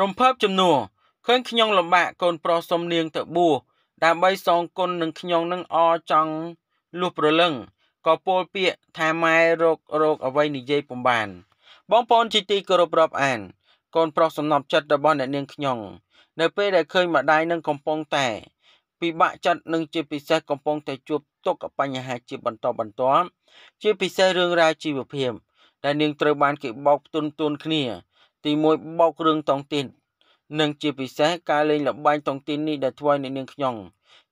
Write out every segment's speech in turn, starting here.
រំភើបជំនួសឃើញខ្ញុំលំបាកកូនប្រុសសុំនាងទៅបួសដើម្បីសងគុណនឹងខ្ញុំនឹងអចង់លុះប្រលឹងក៏ពោលពាក្យថាម៉ែរករោគអ្វីនិយាយពំបាន បងប្អូនជាទីគោរពរាប់អានកូនប្រុសសំណប់ចិត្តរបស់អ្នកនាងខ្ញុំនៅពេលដែលឃើញម្ដាយនឹងកំពុងតែពិបាកចិត្តនិងជាពិសេសកំពុងតែជួបទុក្ខបញ្ហាជាបន្តបន្ទាប់ជាពិសេសរឿងរ៉ាវជីវភាពដែលនាងត្រូវបានគេបោកផ្ទុនទួនគ្នាទី1បោករឿងតង់ទីននិងជាពិសេសការលេងល្បែងតុងទីននេះដែលធ្វើឲ្យអ្នកនាងខ្ញុំ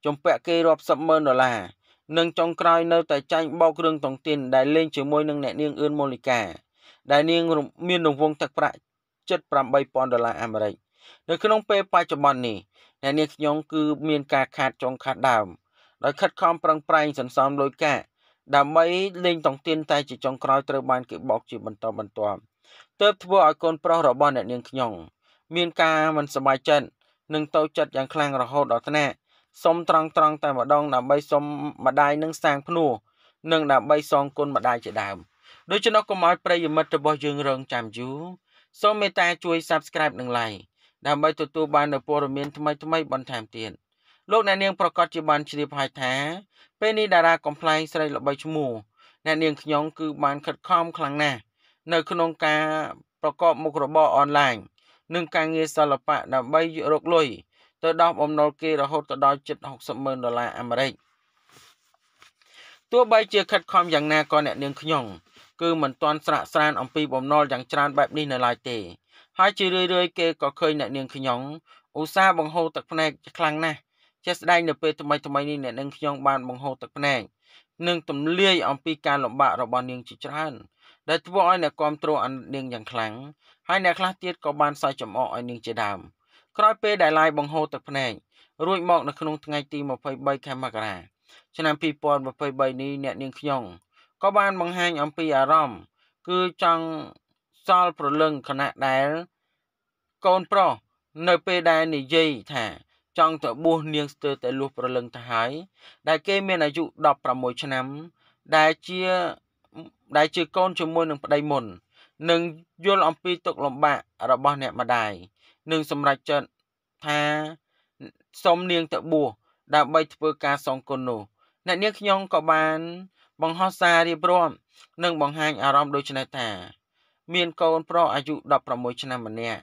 ចំពាក់គេរាប់សិបម៉ឺនដុល្លារនិងចុងក្រោយនៅតែចាញ់បោករឿងតុងទីនដែលលេងជាមួយនឹងអ្នកនាងអឿនមូលីកា ដែលនាងមានរង្វង់ទឹកប្រាក់78000ដុល្លារអាមេរិកនៅក្នុងពេលបច្ចុប្បន្ននេះអ្នកនាងខ្ញុំគឺមានការខាតចុងខាតដើមដោយខិតខំប្រឹងប្រែងសន្សំលុយកាក់ដើម្បីលេងតុងទីនតែជាចុងក្រោយត្រូវបានគេបោកជាបន្តបន្ទាប់ទើបធ្វើឲ្យកូនប្រុសរបស់អ្នកនាងខ្ញុំមានការមិនសប្បាយចិត្តនិងតូចចិត្តយ៉ាងខ្លាំងរហូតដល់ថ្នាក់សុំត្រង់ត្រង់តែម្ដងដើម្បីសុំម្ដាយនឹងសាងភ្នួរនិងដើម្បីសងគុណម្ដាយជាដើមដូច្នោះកុំឲ្យប្រិយមិត្តរបស់យើងរងចាំយូរសូមមេត្តាជួយ Subscribe និង Like ដើម្បីទទួលបាននូវព័ត៌មានថ្មីៗបន្ថែមទៀតលោកអ្នកនាងប្រកាសជាបានជ្រាបហើយថាពេលនេះតារាកំ pl ែងស្រីល្បីឈ្មោះអ្នកនាងខ្ញុំគឺបានខិតខំខ្លាំងណាស់នៅក្នុងការប្រកបមុខរបរអនឡាញនិងការងារសិល្បៈដើម្បីរកលុយទៅដល់បំណុលគេរហូតទៅដល់ជិត60ម៉ឺនដុល្លារអាមេរិកទោះបីជាខិតខំយ៉ាងណាក៏អ្នកនាងខ្ញុំគឺមិនទាន់ស្រាក់ស្រានអំពីបំណុលយ៉ាងច្រើនបែបនេះនៅឡើយទេ ហើយជារឿយៗគេក៏ឃើញអ្នកនាងខ្ញុំឧស្សាហ៍បង្ហូរទឹកភ្នែកខ្លាំងណាស់ជាស្ដែងនៅពេលថ្មីថ្មីនេះអ្នកនាងខ្ញុំបានបង្ហូរទឹកភ្នែកនិងទម្លាយអំពីការលំបាករបស់នាងជាច្រើនដែលធ្វើឲ្យអ្នកគ្រប់គ្រងអាណិតនាងយ៉ាងខ្លាំងហើយអ្នកខ្លះទៀតក៏បានសើចចំអកឲ្យនាងជាដើមក្រោយពេលដែលឡាយបង្ហូរទឹកភ្នែករួចមកនៅក្នុងថ្ងៃទី23ខែមករាឆ្នាំ2023នេះអ្នកនាងខ្ញុំក៏បានបង្ហាញអំពីអារម្មណ៍គឺចង់សល់ប្រលឹងខណៈដែល កូនប្រុសនៅពេលដែលនិយាយថា ចង់ទៅបួសនាងស្ទើរតែលុះប្រលឹងទៅហើយដែលគេមានអាយុ16ឆ្នាំដែលជាដែលជាកូនជាមួយនឹងប្តីមុននឹងយល់អំពីទុកលំបាករបស់អ្នកម្ដាយនឹងសម្រេចចិត្តថា សុំនាងទៅបួសដើម្បីធ្វើការសងគុណនោះ អ្នកនាងខ្ញុំក៏បានបង្ហោះសាររៀបរាប់និងបង្ហាញអារម្មណ៍ដូចនេះថា មានកូនប្រុសអាយុ16ឆ្នាំម្នាក់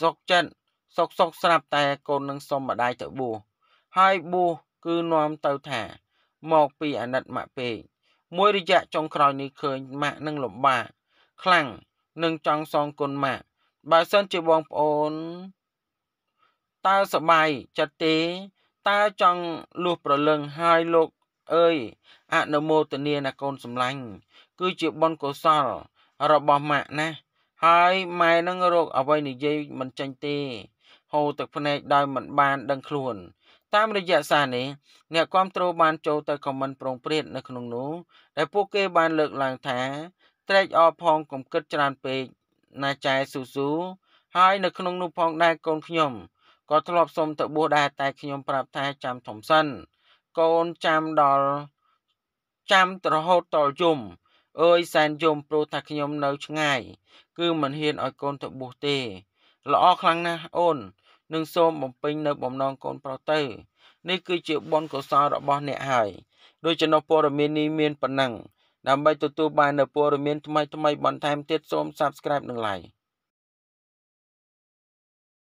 សុកចិត្តសុកសុកស្រាប់តែកូននឹងសុំម្ដាយទៅបួសហើយបួសគឺនាំទៅថា មកពីអាណិតម៉ាក់ពេកមួយរយៈចុងក្រោយនេះឃើញម៉ាក់នឹងលំបាកខ្លាំងនឹងចង់សងគុណម៉ាក់បើសិនជាបងប្អូន តើសបាយចិត្តទេតើចង់លុះប្រលឹងហើយលោកអើយអនុមោទនាណាកូនសម្លាញ់គឺជាបុណ្យកុសល របស់ម៉ាក់ណាស់ហើយម៉ែនឹងរកអ្វីនិយាយមិនចេញទេហូរទឹកភ្នែកដោយមិនបានដឹងខ្លួនតាមរយៈសារនេះអ្នកគាំទ្របានចូលទៅខមមិនប្រងព្រាតនៅក្នុងនោះដែលពួកគេបានលើកឡើងថាត្រេកអរផងកុំគិតច្រើនពេកណាចែស៊ូស៊ូហើយ នៅក្នុងនោះផងដែរកូនខ្ញុំ ក៏ធ្លាប់សុំទៅបួសដែរតែខ្ញុំប្រាប់ថាចាំធំសិនកូនចាំដល់ចាំរហូតដល់យំអើយសែនយំព្រោះថាខ្ញុំនៅ ឆ្ងាយ គឺមិនហ៊ានឲ្យកូនទៅបួសទេល្អខ្លាំងណាស់អូននិងសូមបំពេញនៅបំណងកូនប្រុសទៅនេះគឺជាបុណ្យកុសលរបស់អ្នកហើយដូច្នោះព័ត៌មាននេះមានប៉ុណ្ណឹងដើម្បីទទួលបាននូវព័ត៌មានថ្មីៗបន្ថែមទៀតសូម Subscribe និង Like